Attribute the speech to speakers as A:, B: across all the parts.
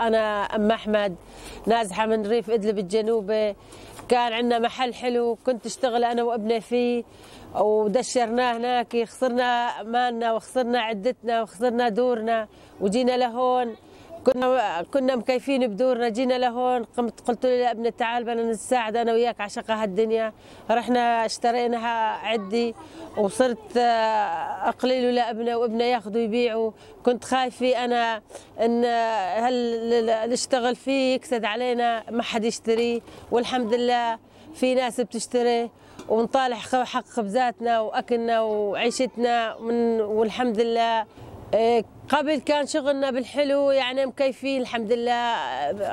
A: أنا أم أحمد نازحة من ريف إدلب الجنوبي كان عندنا محل حلو كنت اشتغل أنا وابني فيه ودشرناه هناك خسرنا مالنا وخسرنا عدتنا وخسرنا دورنا وجينا لهون كنا كنا مكيفين بدورنا جينا لهون قمت قلت له لابني تعال بدنا نساعد انا وياك على شقه هالدنيا رحنا اشتريناها عدي وصرت آه، اقليله لابنه وابنه ياخذوا يبيعوا كنت خايفه انا ان آه، هل نشتغل فيه يكسد علينا ما حد يشتري والحمد لله في ناس بتشتري ونطالح حق خبزاتنا واكلنا وعيشتنا والحمد لله إيه، قبل كان شغلنا بالحلو يعني مكيفين الحمد لله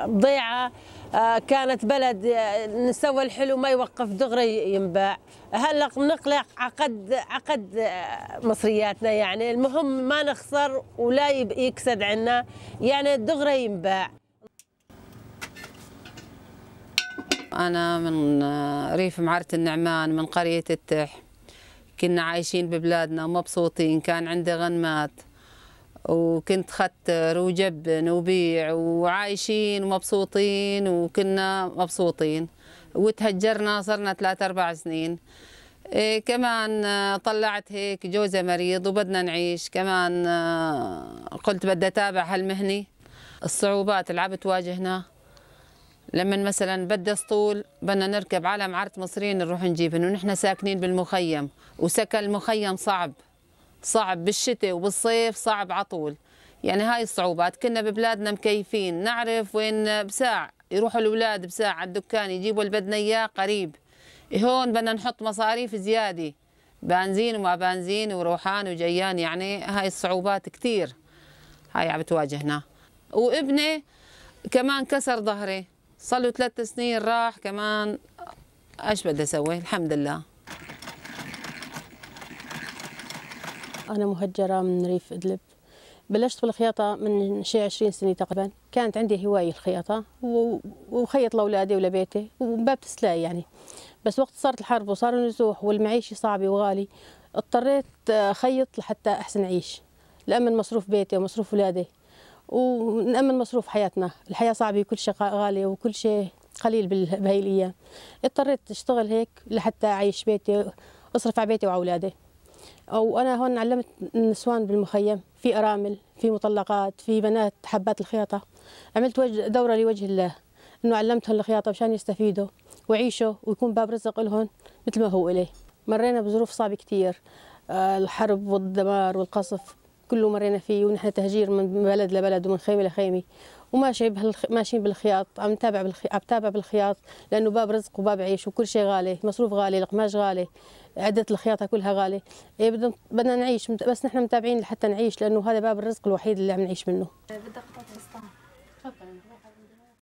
A: بضيعه آه، كانت بلد آه، نسوى الحلو ما يوقف دغري ينباع هلا نقلع عقد عقد آه، مصرياتنا يعني المهم ما نخسر ولا يكسد
B: عنا يعني دغري ينباع أنا من ريف معرة النعمان من قرية التح كنا عايشين ببلادنا ومبسوطين كان عندي غنمات وكنت خدت وجبن وبيع وعايشين ومبسوطين وكنا مبسوطين وتهجرنا صرنا ثلاث أربع سنين إيه كمان آه، طلعت هيك جوزة مريض وبدنا نعيش كمان آه، قلت بدي أتابع هالمهنة الصعوبات اللي عم تواجهنا لما مثلا بدي اسطول بدنا نركب على معرة مصريين نروح نجيبهن ونحن ساكنين بالمخيم وسكن المخيم صعب صعب بالشتاء وبالصيف صعب على طول يعني هاي الصعوبات كنا ببلادنا مكيفين نعرف وين بساع يروحوا الأولاد بساع على الدكان يجيبوا اللي بدنا إياه قريب هون بدنا نحط مصاريف زيادة بنزين وما بنزين وروحان وجيان يعني هاي الصعوبات كثير هاي عم بتواجهنا وابني كمان كسر ظهري صار له ثلاث سنين راح كمان ايش بدي اسوي الحمد لله
C: أنا مهجرة من ريف إدلب بلشت بالخياطة من شي 20 سنة تقريبا كانت عندي هواية الخياطة وخيط لأولادي ولبيتي وباب تسلاي يعني بس وقت صارت الحرب وصار النزوح والمعيشة صعبة وغالي اضطريت آه، خيط لحتى أحسن أعيش لأمن مصروف بيتي ومصروف أولادي ونأمن مصروف حياتنا الحياة صعبة وكل شيء غالي وكل شيء قليل بهي الأيام اضطريت أشتغل هيك لحتى أعيش بيتي أصرف على بيتي وعلى أولادي وانا هون علمت النسوان بالمخيم في ارامل في مطلقات في بنات حبات الخياطه عملت دوره لوجه الله انه علمتهم الخياطه مشان يستفيدوا ويعيشوا ويكون باب رزق لهم مثل ما هو اليه مرينا بظروف صعبه كثير آه، الحرب والدمار والقصف كله مرينا فيه ونحن تهجير من بلد لبلد ومن خيمه لخيمه وماشي بهالخ... ماشيين بالخياط عم نتابع بالخ... عم تابع بالخياط لانه باب رزق وباب عيش وكل شيء غالي مصروف غالي القماش غالي عده الخياطه كلها غالي إيه بدنا بدنا نعيش بس نحن متابعين لحتى نعيش لانه هذا باب الرزق الوحيد اللي عم نعيش منه